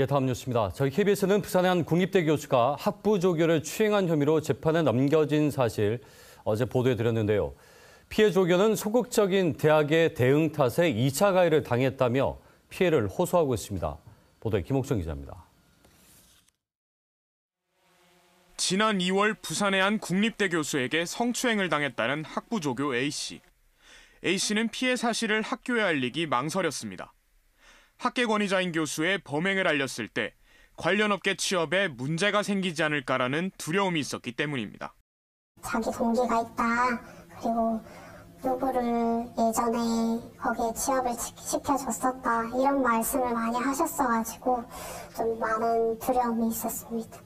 예, 다음 뉴스입니다. 저희 KBS는 부산의 한 국립대 교수가 학부 조교를 추행한 혐의로 재판에 넘겨진 사실 어제 보도해드렸는데요. 피해 조교는 소극적인 대학의 대응 탓에 2차 가해를 당했다며 피해를 호소하고 있습니다. 보도에 김옥정 기자입니다. 지난 2월 부산의 한 국립대 교수에게 성추행을 당했다는 학부 조교 A씨. A씨는 피해 사실을 학교에 알리기 망설였습니다. 학계 권위자인 교수의 범행을 알렸을 때 관련 업계 취업에 문제가 생기지 않을까라는 두려움이 있었기 때문입니다. 자기 동기가 있다. 그리고 누구를 예전에 거기에 취업을 시켜줬었다. 이런 말씀을 많이 하셨어가지고 좀 많은 두려움이 있었습니다.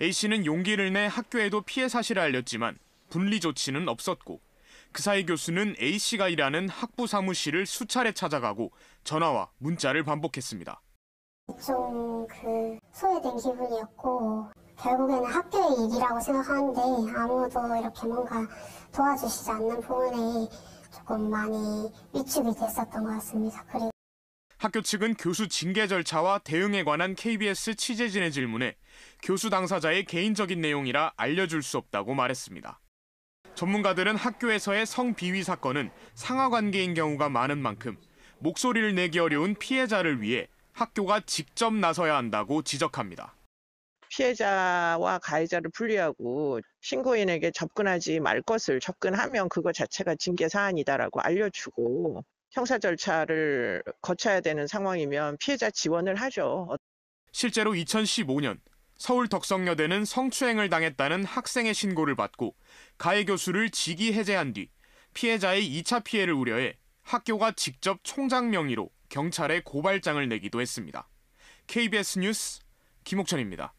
A씨는 용기를 내 학교에도 피해 사실을 알렸지만 분리 조치는 없었고 그 사이 교수는 A씨가 일하는 학부 사무실을 수차례 찾아가고 전화와 문자를 반복했습니다. 좀그 소외된 기분이었고 결국에는 학교의 일이라고 생각하는데 아무도 이렇게 뭔가 도와주시지 않는 부분에 조금 많이 위축이 됐었던 것 같습니다. 그리고 학교 측은 교수 징계 절차와 대응에 관한 KBS 취재진의 질문에 교수 당사자의 개인적인 내용이라 알려줄 수 없다고 말했습니다. 전문가들은 학교에서의 성비위 사건은 상하 관계인 경우가 많은 만큼 목소리를 내기 어려운 피해자를 위해 학교가 직접 나서야 한다고 지적합니다. 피해자와 가해자를 분리하고 신고인에게 접근하지 말 것을 접근하면 그거 자체가 징계 사안이다라고 알려주고 형사 절차를 거쳐야 되는 상황이면 피해자 지원을 하죠. 실제로 2015년 서울 덕성여대는 성추행을 당했다는 학생의 신고를 받고 가해 교수를 직위 해제한 뒤 피해자의 2차 피해를 우려해 학교가 직접 총장 명의로 경찰에 고발장을 내기도 했습니다. KBS 뉴스 김옥천입니다.